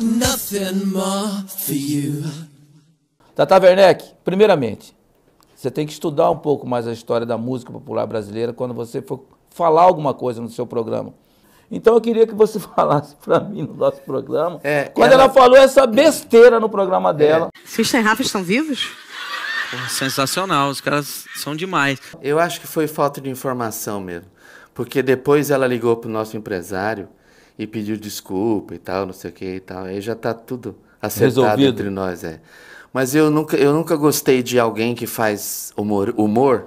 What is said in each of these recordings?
Nothing more for you. Tata Werneck, primeiramente, você tem que estudar um pouco mais a história da música popular brasileira quando você for falar alguma coisa no seu programa. Então eu queria que você falasse para mim no nosso programa. É, quando ela... ela... falou essa besteira no programa é. dela. É. System Rafa estão vivos? Pô, sensacional, os caras são demais. Eu acho que foi falta de informação mesmo. Porque depois ela ligou pro nosso empresário e pediu desculpa e tal, não sei o que e tal. Aí já tá tudo acertado Resolvido. entre nós, é. Mas eu nunca, eu nunca gostei de alguém que faz humor, humor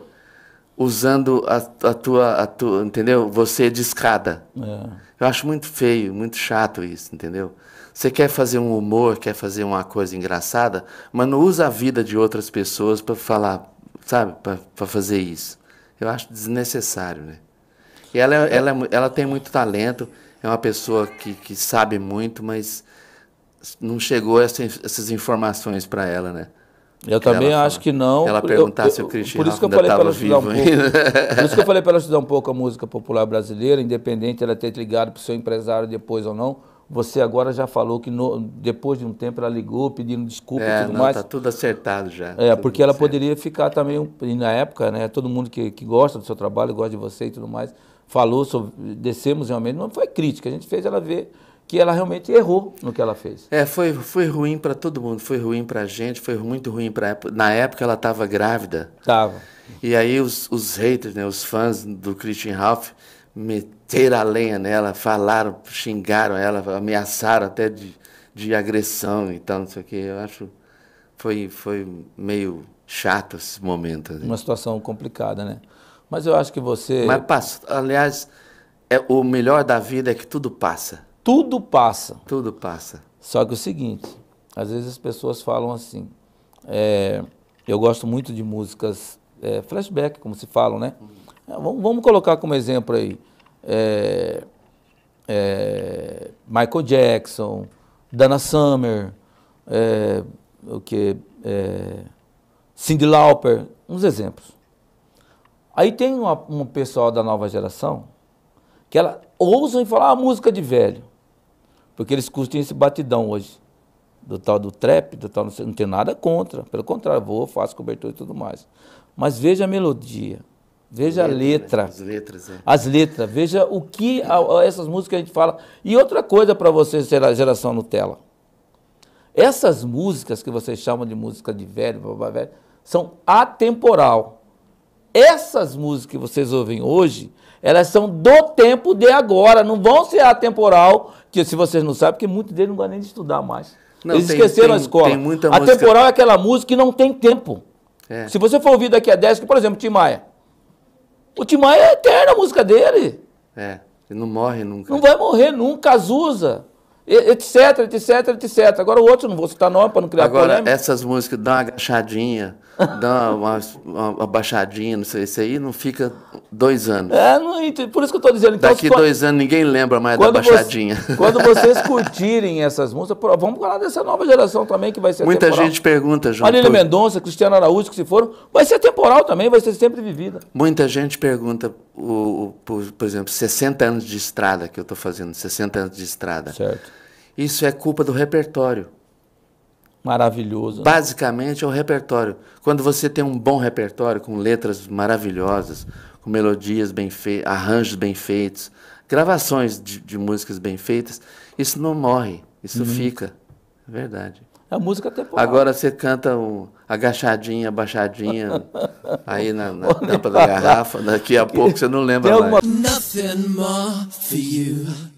usando a, a, tua, a tua, entendeu? Você de escada. É. Eu acho muito feio, muito chato isso, entendeu? Você quer fazer um humor, quer fazer uma coisa engraçada, mas não usa a vida de outras pessoas para falar, sabe? Para fazer isso. Eu acho desnecessário, né? E ela, é, ela, é ela tem muito talento, é uma pessoa que, que sabe muito, mas não chegou essa, essas informações para ela, né? Eu que também acho fala. que não. Ela perguntar se o Cristiano por isso que eu falei estava vivo um pouco, Por isso que eu falei para ela estudar um pouco a música popular brasileira, independente ela ter ligado para o seu empresário depois ou não. Você agora já falou que no, depois de um tempo ela ligou pedindo desculpa é, e tudo não, mais. está tudo acertado já. É, porque ela certo. poderia ficar também, na época, né? Todo mundo que, que gosta do seu trabalho, gosta de você e tudo mais, falou, sobre, descemos realmente, não foi crítica, a gente fez ela ver que ela realmente errou no que ela fez. É, foi, foi ruim para todo mundo, foi ruim para a gente, foi muito ruim para na época ela estava grávida. Tava. E aí os, os haters, né, os fãs do Christian Ralph meteram a lenha nela, falaram, xingaram ela, ameaçaram até de, de agressão e tal, não sei o que. Eu acho foi foi meio chato esse momento. Assim. Uma situação complicada, né? Mas eu acho que você. Mas passa. Aliás, é, o melhor da vida é que tudo passa. Tudo passa. Tudo passa. Só que o seguinte, às vezes as pessoas falam assim. É, eu gosto muito de músicas é, flashback, como se falam, né? Uhum. É, vamos, vamos colocar como exemplo aí. É, é, Michael Jackson, Dana Summer, o que? Cindy Lauper, uns exemplos. Aí tem uma, um pessoal da nova geração que ela ousam em falar a ah, música de velho. Porque eles curtem esse batidão hoje. Do tal do trap, do tal, não, tem nada contra. Pelo contrário, vou, faço cobertura e tudo mais. Mas veja a melodia, veja letra, a letra. Né? As letras, é. As letras, veja o que a, a essas músicas a gente fala. E outra coisa para você, geração Nutella. Essas músicas que vocês chamam de música de velho, velho, são atemporal essas músicas que vocês ouvem hoje, elas são do tempo de agora, não vão ser atemporal, que se vocês não sabem, porque muitos deles não gostam nem de estudar mais. Não, Eles tem, esqueceram tem, a escola. Tem muita música. Atemporal é aquela música que não tem tempo. É. Se você for ouvir daqui a 10, por exemplo, Tim Maia. O Tim Maia é eterna a música dele. É, ele não morre nunca. Não vai morrer nunca, Azusa, etc, etc, etc. Agora o outro, não vou citar nome para não criar Agora, polêmica. essas músicas, dão uma agachadinha, dá uma, uma baixadinha, não sei, isso aí não fica dois anos. É, não, por isso que eu estou dizendo. Então, Daqui dois anos ninguém lembra mais da baixadinha. Você, quando vocês curtirem essas músicas, vamos falar dessa nova geração também que vai ser Muita temporal. gente pergunta, João. Marília Mendonça, Cristiano Araújo, que se foram, vai ser temporal também, vai ser sempre vivida. Muita gente pergunta, o, o por, por, exemplo, 60 anos de estrada que eu estou fazendo, 60 anos de estrada. Certo. Isso é culpa do repertório. Maravilhoso. Né? Basicamente é o repertório. Quando você tem um bom repertório, com letras maravilhosas, com melodias bem feitas, arranjos bem feitos, gravações de, de, músicas bem feitas, isso não morre, isso uhum. fica. É verdade. A é música temporal. Agora você canta o agachadinha, baixadinha, aí na, na tampa da garrafa, daqui a pouco você não lembra mais. Nothing more for you.